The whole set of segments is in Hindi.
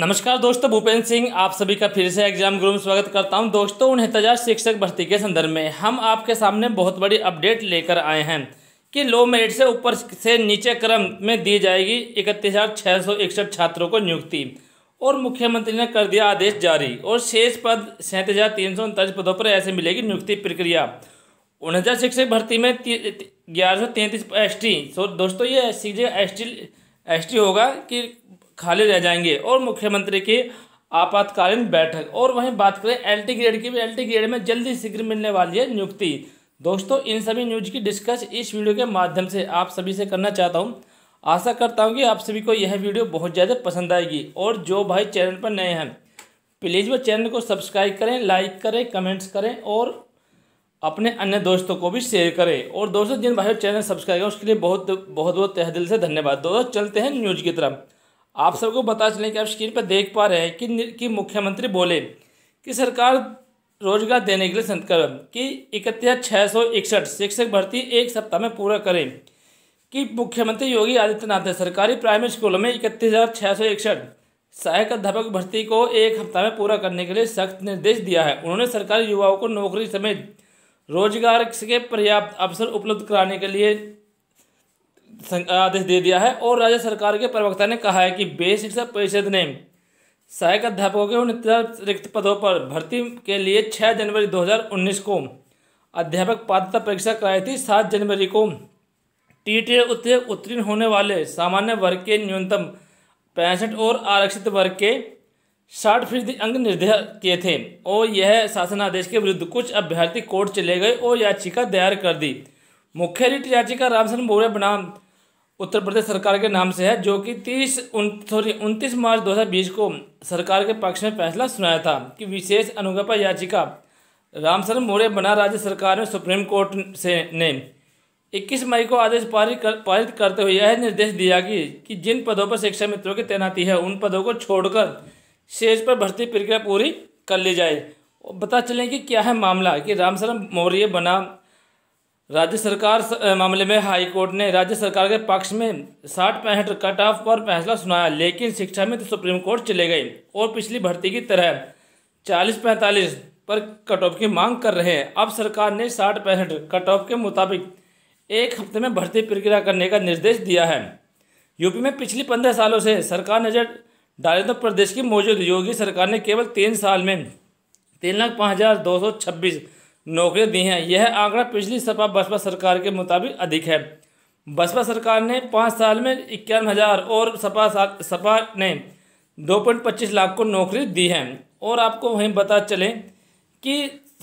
नमस्कार दोस्तों भूपेंद्र सिंह आप सभी का फिर से एग्जाम ग्रुप में स्वागत करता हूं दोस्तों उनहत्तर शिक्षक भर्ती के संदर्भ में हम आपके सामने बहुत बड़ी अपडेट लेकर आए हैं कि लो मेरिट से ऊपर से नीचे क्रम में दी जाएगी इकतीस हज़ार छः सौ इकसठ छात्रों को नियुक्ति और मुख्यमंत्री ने कर दिया आदेश जारी और शेष पद सैंतीस पदों पर ऐसे मिलेगी नियुक्ति प्रक्रिया उनहत्तर शिक्षक भर्ती में ग्यारह सौ तैंतीस एस टी दोस्तों ये सीधे एस टी एस टी होगा कि खाली रह जाएंगे और मुख्यमंत्री की आपातकालीन बैठक और वहीं बात करें एलटी ग्रेड की भी एलटी ग्रेड में जल्दी शीघ्र मिलने वाली है नियुक्ति दोस्तों इन सभी न्यूज की डिस्कस इस वीडियो के माध्यम से आप सभी से करना चाहता हूँ आशा करता हूँ कि आप सभी को यह वीडियो बहुत ज़्यादा पसंद आएगी और जो भाई चैनल पर नए हैं प्लीज़ वो चैनल को सब्सक्राइब करें लाइक करें कमेंट्स करें और अपने अन्य दोस्तों को भी शेयर करें और दोस्तों जिन भाई चैनल सब्सक्राइब करें उसके लिए बहुत बहुत बहुत तह दिल से धन्यवाद दोस्तों चलते हैं न्यूज की तरफ आप सबको बता चले कि आप स्क्रीन पर देख पा रहे हैं कि कि मुख्यमंत्री बोले कि सरकार रोजगार देने के लिए संकल्प कि इकतीस छः सौ इकसठ शिक्षक भर्ती एक सप्ताह में पूरा करें कि मुख्यमंत्री योगी आदित्यनाथ ने सरकारी प्राइमरी स्कूलों में इकतीस हज़ार छः सौ इकसठ सहायक अध्यापक भर्ती को एक हफ्ता में पूरा करने के लिए सख्त निर्देश दिया है उन्होंने सरकारी युवाओं को नौकरी समेत रोजगार के पर्याप्त अवसर उपलब्ध कराने के लिए आदेश दे दिया है और राज्य सरकार के प्रवक्ता ने कहा है कि बेस शिक्षा परिषद ने सहायक अध्यापकों के उन रिक्त पदों पर भर्ती के लिए 6 जनवरी 2019 को अध्यापक पात्रता परीक्षा कराई थी सात जनवरी को टी टी उत्तीर्ण होने वाले सामान्य वर्ग के न्यूनतम पैंसठ और आरक्षित वर्ग के साठ फीसदी अंक निर्धारित किए थे और यह शासनादेश के विरुद्ध कुछ अभ्यर्थी कोर्ट चले गए और याचिका दायर कर दी मुख्य रिट याचिका रामचंद्र बोरे बनाम उत्तर प्रदेश सरकार के नाम से है जो कि तीस सॉरी उनतीस मार्च बीस को सरकार के पक्ष में फैसला सुनाया था कि विशेष अनुगपा याचिका रामसर मोड़े बना राज्य सरकार में सुप्रीम कोर्ट से ने 21 मई को आदेश पारित कर, पारित करते हुए यह निर्देश दिया कि कि जिन पदों पर शिक्षा मित्रों की तैनाती है उन पदों को छोड़कर शेष पर भर्ती प्रक्रिया पूरी कर ली जाए बता चलें कि क्या है मामला कि रामसरम मौर्य बना राज्य सरकार मामले में हाईकोर्ट ने राज्य सरकार के पक्ष में साठ पैंसठ कट ऑफ पर फैसला सुनाया लेकिन शिक्षा में तो सुप्रीम कोर्ट चले गए और पिछली भर्ती की तरह चालीस पैंतालीस पर कट ऑफ की मांग कर रहे हैं अब सरकार ने साठ पैंसठ कट ऑफ के मुताबिक एक हफ्ते में भर्ती प्रक्रिया करने का निर्देश दिया है यूपी में पिछली पंद्रह सालों से सरकार नज़र डाले तो प्रदेश की मौजूद योगी सरकार ने केवल तीन साल में तीन लाख पाँच हज़ार दो सौ छब्बीस नौकरियां दी हैं यह आंकड़ा पिछली सपा बसपा सरकार के मुताबिक अधिक है बसपा सरकार ने पाँच साल में इक्यावन हज़ार और सपा सपा ने दो पॉइंट पच्चीस लाख को नौकरी दी है और आपको वहीं बता चलें कि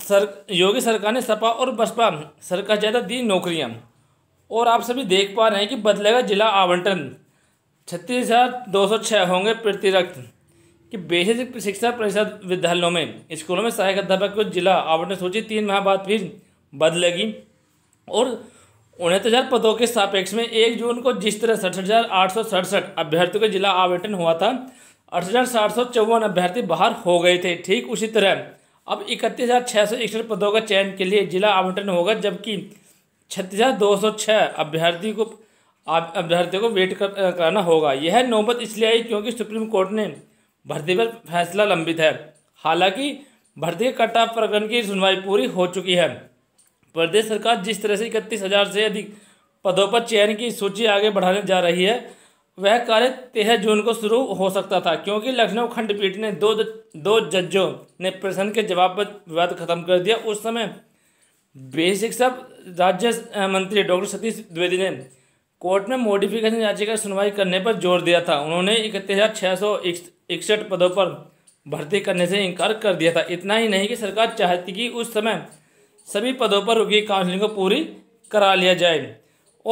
सर योगी सरकार ने सपा और बसपा सरकार ज़्यादा दी नौकरियां और आप सभी देख पा रहे हैं कि बदलेगा जिला आवंटन छत्तीस हज़ार दो सौ छः होंगे प्रतिरक्त कि बेसिक शिक्षा परिषद विद्यालयों में स्कूलों में सहायक अध्यापक को जिला आवंटन सूची तीन माह बाद फिर बदलेगी और उनहत्तर हज़ार पदों के सापेक्ष में एक जून को जिस तरह सड़सठ हज़ार आठ सौ सड़सठ अभ्यर्थियों के जिला आवंटन हुआ था अठ हज़ार सात सौ चौवन अभ्यर्थी बाहर हो गए थे ठीक उसी तरह अब इकतीस हज़ार छः सौ इकसठ पदों का चयन के लिए जिला आवंटन होगा जबकि छत्तीस हज़ार दो सौ छः अभ्यर्थी को अभ्यर्थियों को वेट कर, करना होगा यह नौबत इसलिए आई क्योंकि सुप्रीम कोर्ट ने भर्ती पर फैसला लंबित है हालांकि भर्ती कट ऑफ प्रकरण की सुनवाई पूरी हो चुकी है प्रदेश सरकार जिस तरह से इकतीस हजार से अधिक पदों पर चयन की सूची आगे बढ़ाने जा रही है वह कार्य तेरह जून को शुरू हो सकता था क्योंकि लखनऊ खंडपीठ ने दो दो जजों ने प्रश्न के जवाब पर विवाद खत्म कर दिया उस समय बेसिक सब राज्य मंत्री डॉक्टर सतीश द्विवेदी ने कोर्ट में मॉडिफिकेशन याचिका सुनवाई करने पर जोर दिया था उन्होंने इकतीस हज़ार छः सौ इकसठ पदों पर भर्ती करने से इनकार कर दिया था इतना ही नहीं कि सरकार चाहती कि उस समय सभी पदों पर रुकी काउंसिलिंग को पूरी करा लिया जाए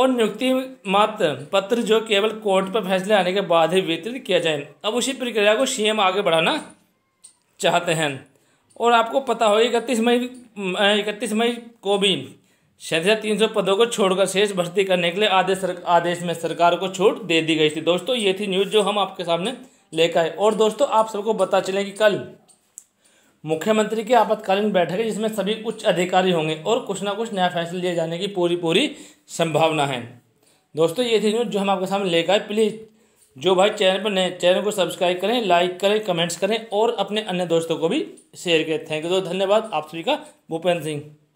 और नियुक्ति मात्र पत्र जो केवल कोर्ट पर फैसले आने के बाद ही वितरित किया जाए अब उसी प्रक्रिया को सीएम आगे बढ़ाना चाहते हैं और आपको पता हो इकतीस मई इकतीस मई को भी सैंतीस तीन सौ पदों को छोड़कर शेष भर्ती करने के लिए आदेश आदेश में सरकार को छूट दे दी गई थी दोस्तों ये थी न्यूज़ जो हम आपके सामने लेकर आए और दोस्तों आप सबको बता चलें कि कल मुख्यमंत्री की आपातकालीन बैठक है जिसमें सभी उच्च अधिकारी होंगे और कुछ ना कुछ नया फैसला लिए जाने की पूरी पूरी संभावना है दोस्तों ये थी न्यूज़ जो हम आपके सामने लेकर आए प्लीज़ जो भाई चैनल पर नए चैनल को सब्सक्राइब करें लाइक करें कमेंट्स करें और अपने अन्य दोस्तों को भी शेयर करें थैंक यू दोस्तों धन्यवाद आप सभी का भूपेंद्र सिंह